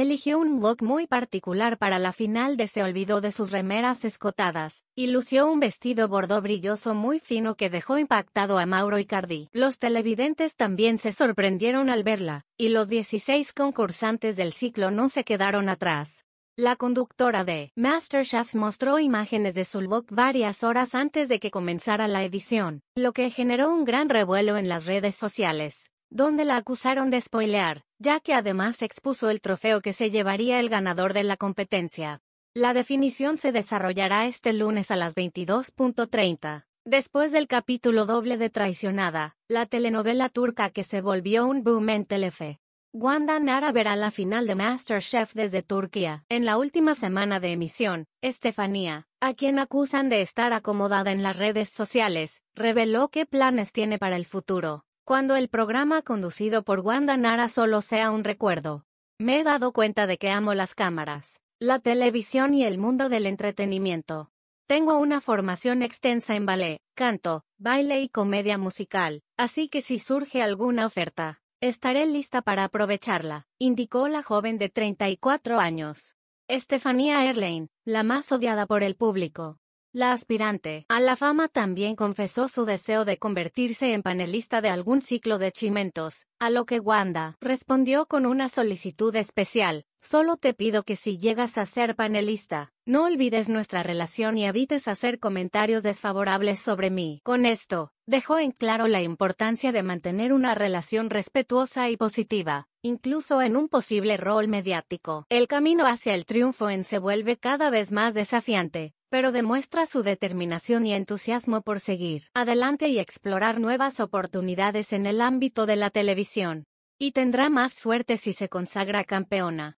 Eligió un look muy particular para la final de se olvidó de sus remeras escotadas, y lució un vestido bordó brilloso muy fino que dejó impactado a Mauro Icardi. Los televidentes también se sorprendieron al verla, y los 16 concursantes del ciclo no se quedaron atrás. La conductora de MasterChef mostró imágenes de su look varias horas antes de que comenzara la edición, lo que generó un gran revuelo en las redes sociales donde la acusaron de spoilear, ya que además expuso el trofeo que se llevaría el ganador de la competencia. La definición se desarrollará este lunes a las 22.30. Después del capítulo doble de Traicionada, la telenovela turca que se volvió un boom en Telefe. Wanda Nara verá la final de MasterChef desde Turquía. En la última semana de emisión, Estefanía, a quien acusan de estar acomodada en las redes sociales, reveló qué planes tiene para el futuro. Cuando el programa conducido por Wanda Nara solo sea un recuerdo. Me he dado cuenta de que amo las cámaras, la televisión y el mundo del entretenimiento. Tengo una formación extensa en ballet, canto, baile y comedia musical, así que si surge alguna oferta, estaré lista para aprovecharla, indicó la joven de 34 años. Estefanía Erlein, la más odiada por el público, la aspirante a la fama también confesó su deseo de convertirse en panelista de algún ciclo de chimentos, a lo que Wanda respondió con una solicitud especial, solo te pido que si llegas a ser panelista, no olvides nuestra relación y evites hacer comentarios desfavorables sobre mí. Con esto, dejó en claro la importancia de mantener una relación respetuosa y positiva, incluso en un posible rol mediático. El camino hacia el triunfo en se vuelve cada vez más desafiante, pero demuestra su determinación y entusiasmo por seguir adelante y explorar nuevas oportunidades en el ámbito de la televisión. Y tendrá más suerte si se consagra campeona.